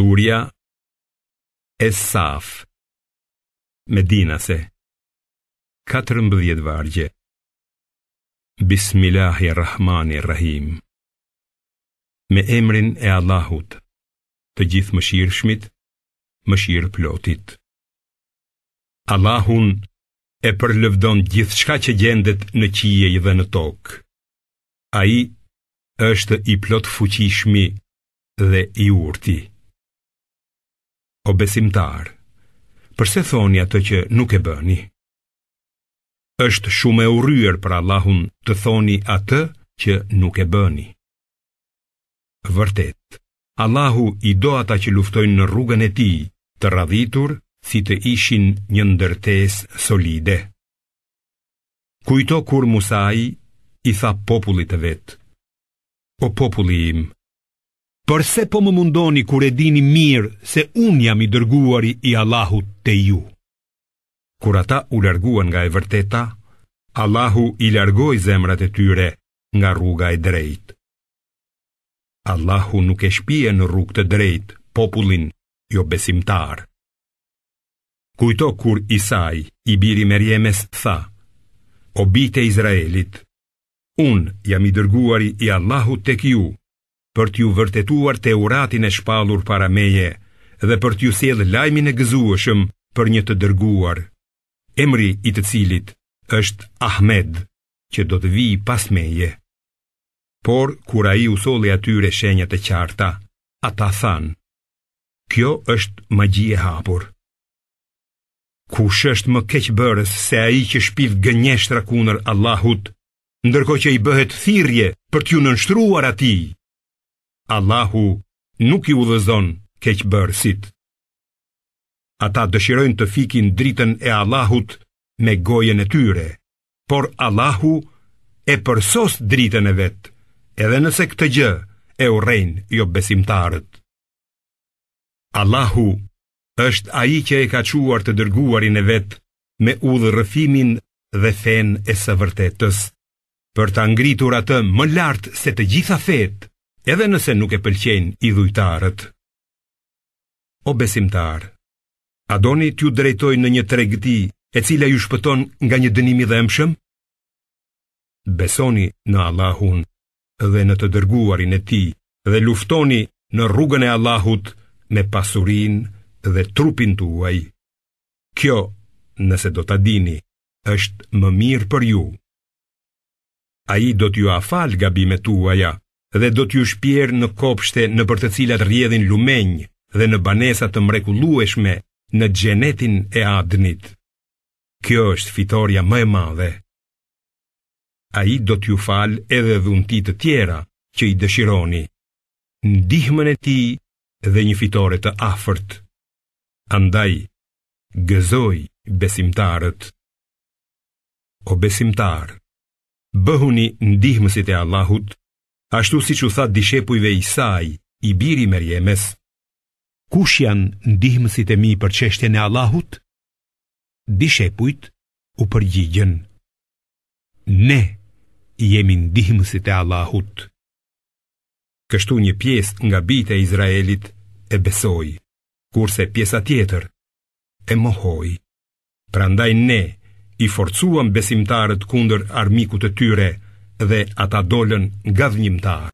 Surja e Saf Medinase 14 vargje Bismillahirrahmanirrahim Me emrin e Allahut Të gjithë më shirë shmit Më shirë plotit Allahun e përlëvdon gjithë shka që gjendet në qiej dhe në tok A i është i plot fuqishmi dhe i urti o besimtar, përse thoni atë që nuk e bëni? është shumë e uryer për Allahun të thoni atë që nuk e bëni. Vërtet, Allahu i do ata që luftojnë në rrugën e tij, të radhitur si të ishin një ndërtesë solide. Kujto kur Musa i tha popullit të vet: O populli im, përse po më mundoni kur e dini mirë se unë jam i dërguari i Allahut te ju. Kur ata u larguan nga e vërteta, Allahu i largoi zemrat e tyre nga rruga e drejtë. Allahu nuk e shpije në rrugë të drejtë popullin jo besimtar. Kujto kur Isai, i biri Merjemes, tha, o bite Izraelit, unë jam i dërguari i Allahut tek ju, për t'ju vërtetuar të uratin e shpalur para meje dhe për t'ju sjellë lajmin e gëzueshëm për një të dërguar, emri i të cilit është Ahmed, që do të vijë pas meje. Por kur ai u solli atyre shenjat e qarta, ata than: "Kjo është magji e hapur." Kush është më bërës se ai që shpiv gënjeshtra kundër Allahut, ndërkohë që i bëhet thirrje për t'ju nënshtruar atij? Allahu nuk i udhëzon keqbërësit. Ata dëshirojnë të fikin dritën e Allahut me gojen e tyre, por Allahu e përsos dritën e vetë, edhe nëse këtë gjë e rejnë jo besimtarët. Allahu është aji që e ka quar të dërguarin e vetë me udhë rëfimin dhe fen e së vërtetës, për të ngritur atë më lartë se të gjitha fetë, edhe nëse nuk e pëlqen i dhujtarët. O besimtar, a doni t'ju drejtoj në një tregti e cila ju shpëton nga një dënimi dhemshëm? Besoni në Allahun dhe në të dërguarin e ti dhe luftoni në rrugën e Allahut me pasurin dhe trupin tuaj. Kjo, nëse do t'a dini, është më mirë për ju. A i do t'ju afal gabimet me tuaja, dhe do t'ju shpjerë në kopshte në për të cilat rjedhin lumenjë dhe në banesat të mrekulueshme në gjenetin e adnit. Kjo është fitorja më e madhe. A i do t'ju fal edhe dhuntit të tjera që i dëshironi, ndihmën e ti dhe një fitore të afërt. Andaj, gëzoj besimtarët. O besimtar, bëhuni ndihmësit e Allahut, Ashtu si që tha dishepujve i saj, i biri me kush janë ndihmësit e mi për qeshtje në Allahut? Dishepujt u përgjigjen. Ne jemi ndihmësit e Allahut. Kështu një pjesë nga bitë e Izraelit e besoj, kurse pjesa tjetër e mohoj. Prandaj ne i forcuam besimtarët kunder armikut të tyre, dhe ata dolën nga dhënjimtarë.